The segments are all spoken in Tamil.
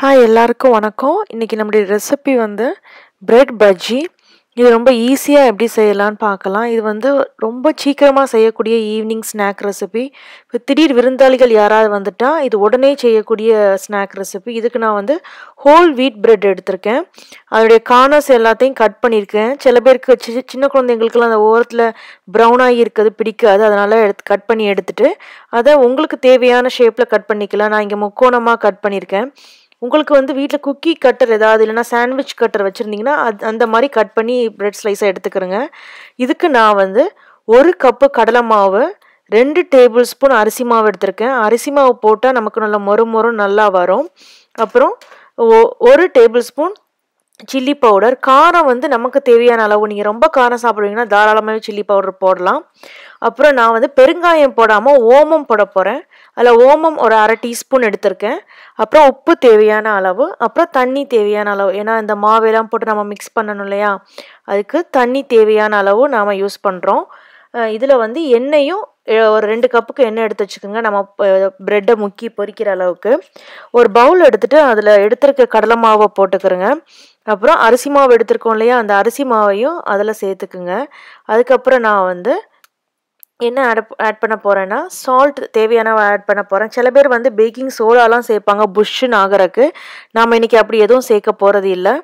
ஹாய் எல்லாருக்கும் வணக்கம் இன்றைக்கி நம்முடைய ரெசிபி வந்து பிரெட் பஜ்ஜி இது ரொம்ப ஈஸியாக எப்படி செய்யலான்னு பார்க்கலாம் இது வந்து ரொம்ப சீக்கிரமாக செய்யக்கூடிய ஈவினிங் ஸ்நாக் ரெசிபி இப்போ திடீர் விருந்தாளிகள் யாராவது வந்துட்டால் இது உடனே செய்யக்கூடிய ஸ்நாக் ரெசிபி இதுக்கு நான் வந்து ஹோல் வீட் பிரெட் எடுத்திருக்கேன் அதோடைய கார்னர்ஸ் எல்லாத்தையும் கட் பண்ணியிருக்கேன் சில பேருக்கு சின்ன குழந்தைங்களுக்குலாம் அந்த ஓரத்தில் ப்ரௌனாகி இருக்கிறது பிடிக்காது அதனால் எடுத்து கட் பண்ணி எடுத்துகிட்டு அதை உங்களுக்கு தேவையான ஷேப்பில் கட் பண்ணிக்கலாம் நான் இங்கே முக்கோணமாக கட் பண்ணியிருக்கேன் உங்களுக்கு வந்து வீட்டில் குக்கி கட்டர் ஏதாவது இல்லைனா சாண்ட்விச் கட்டர் வச்சுருந்தீங்கன்னா அது அந்த மாதிரி கட் பண்ணி ப்ரெட் ஸ்லைஸாக எடுத்துக்கிறேங்க இதுக்கு நான் வந்து ஒரு கப்பு கடலை மாவு ரெண்டு டேபிள் ஸ்பூன் அரிசி மாவு எடுத்திருக்கேன் அரிசி மாவு போட்டால் நமக்கு நல்லா மொறு மொறு நல்லா வரும் அப்புறம் ஒரு டேபிள் ஸ்பூன் சில்லி பவுடர் காரம் வந்து நமக்கு தேவையான அளவு நீங்கள் ரொம்ப காரம் சாப்பிடுவீங்கன்னா தாராளமாகவே சில்லி பவுடர் போடலாம் அப்புறம் நான் வந்து பெருங்காயம் போடாமல் ஓமம் போட போகிறேன் அதில் ஓமம் ஒரு அரை டீஸ்பூன் எடுத்திருக்கேன் அப்புறம் உப்பு தேவையான அளவு அப்புறம் தண்ணி தேவையான அளவு ஏன்னா இந்த மாவெல்லாம் போட்டு நம்ம மிக்ஸ் பண்ணணும் இல்லையா அதுக்கு தண்ணி தேவையான அளவு நாம் யூஸ் பண்ணுறோம் இதில் வந்து எண்ணெயும் ஒரு ரெண்டு கப்புக்கு எண்ணெய் எடுத்து வச்சுக்கோங்க நம்ம ப்ரெட்டை முக்கி பொறிக்கிற அளவுக்கு ஒரு பவுல் எடுத்துகிட்டு அதில் எடுத்துருக்க கடலை மாவை போட்டுக்கிறோங்க அப்புறம் அரிசி மாவு எடுத்துருக்கோம் இல்லையா அந்த அரிசி மாவையும் அதில் சேர்த்துக்குங்க அதுக்கப்புறம் நான் வந்து என்ன ஆட் ஆட் பண்ண போகிறேன்னா சால்ட் தேவையான ஆட் பண்ண போகிறேன் சில பேர் வந்து பேக்கிங் சோடாலாம் சேர்ப்பாங்க புஷ்ஷுன்னு ஆகிறக்கு நாம் இன்றைக்கி அப்படி எதுவும் சேர்க்க போகிறது இல்லை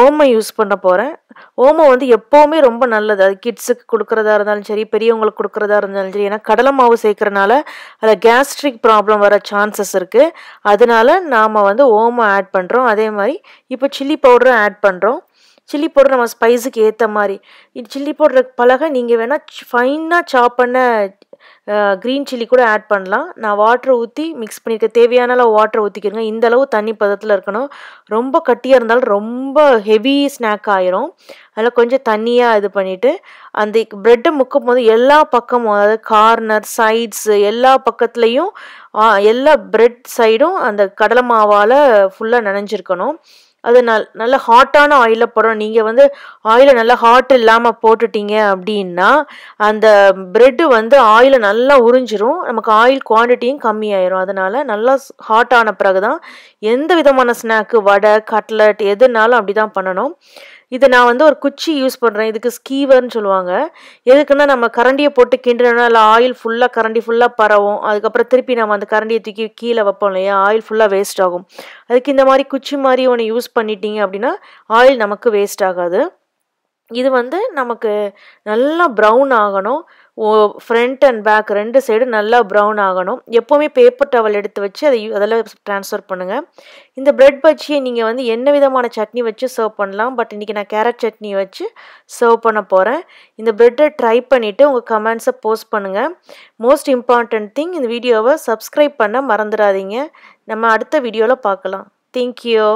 ஓமை யூஸ் பண்ண போகிறேன் ஓமை வந்து எப்போவுமே ரொம்ப நல்லது அது கிட்ஸுக்கு கொடுக்குறதா இருந்தாலும் சரி பெரியவங்களுக்கு கொடுக்குறதா இருந்தாலும் சரி ஏன்னா கடலை மாவு சேர்க்குறனால அதில் கேஸ்ட்ரிக் ப்ராப்ளம் வர சான்சஸ் இருக்குது அதனால நாம் வந்து ஓமை ஆட் பண்ணுறோம் அதே மாதிரி இப்போ சில்லி பவுடரும் ஆட் பண்ணுறோம் சில்லி பவுடர் நம்ம ஸ்பைஸுக்கு ஏற்ற மாதிரி சில்லி பவுடருக்கு பழக நீங்கள் வேணால் ஃபைனாக சாப் பண்ண க்ரீன் சில்லி கூட ஆட் பண்ணலாம் நான் வாட்டரை ஊற்றி மிக்ஸ் பண்ணியிருக்கேன் தேவையான அளவு வாட்டரை ஊற்றிக்கிருங்க இந்த அளவு தண்ணி பதத்தில் இருக்கணும் ரொம்ப கட்டியாக இருந்தாலும் ரொம்ப ஹெவி ஸ்நாக் ஆயிரும் அதில் கொஞ்சம் தண்ணியாக இது பண்ணிவிட்டு அந்த ப்ரெட்டை முக்கும் போது எல்லா பக்கமும் அதாவது கார்னர் சைட்ஸ் எல்லா பக்கத்துலேயும் எல்லா ப்ரெட் சைடும் அந்த கடலை மாவால் ஃபுல்லாக நனைஞ்சிருக்கணும் அது நல் நல்ல ஹாட்டான ஆயிலில் போடணும் நீங்கள் வந்து ஆயிலை நல்லா ஹாட் இல்லாமல் போட்டுட்டீங்க அப்படின்னா அந்த ப்ரெட்டு வந்து ஆயிலை நல்லா உறிஞ்சிரும் நமக்கு ஆயில் குவான்டிட்டியும் கம்மியாயிரும் அதனால் நல்லா ஹாட்டான பிறகு தான் எந்த விதமான ஸ்நாக்கு வடை கட்லட் எதுனாலும் அப்படி தான் பண்ணணும் இது நான் வந்து ஒரு குச்சி யூஸ் பண்ணுறேன் இதுக்கு ஸ்கீவர்னு சொல்லுவாங்க எதுக்குன்னா நம்ம கரண்டியை போட்டு கிண்டுறோம்னா இல்லை ஆயில் ஃபுல்லாக கரண்டி ஃபுல்லாக பரவும் அதுக்கப்புறம் திருப்பி நம்ம அந்த கரண்டியை தூக்கி கீழே வைப்போம் இல்லையா ஆயில் ஃபுல்லாக வேஸ்ட் ஆகும் அதுக்கு இந்த மாதிரி குச்சி மாதிரி ஒன்று யூஸ் பண்ணிட்டீங்க அப்படின்னா ஆயில் நமக்கு வேஸ்ட் ஆகாது இது வந்து நமக்கு நல்லா ப்ரௌன் ஆகணும் ஓ ஃப்ரண்ட் அண்ட் பேக் ரெண்டு சைடு நல்லா ப்ரௌன் ஆகணும் எப்போவுமே பேப்பர் டவல் எடுத்து வச்சு அதை அதில் ட்ரான்ஸ்ஃபர் பண்ணுங்கள் இந்த ப்ரெட் பஜ்ஜியை நீங்கள் வந்து என்ன விதமான சட்னி வச்சு சர்வ் பண்ணலாம் பட் இன்றைக்கி நான் கேரட் சட்னி வச்சு சர்வ் பண்ண போகிறேன் இந்த ப்ரெட்டை ட்ரை பண்ணிவிட்டு உங்கள் கமெண்ட்ஸை போஸ்ட் பண்ணுங்கள் மோஸ்ட் இம்பார்ட்டண்ட் திங் இந்த வீடியோவை சப்ஸ்கிரைப் பண்ண மறந்துடாதீங்க நம்ம அடுத்த வீடியோவில் பார்க்கலாம் தேங்க்யூ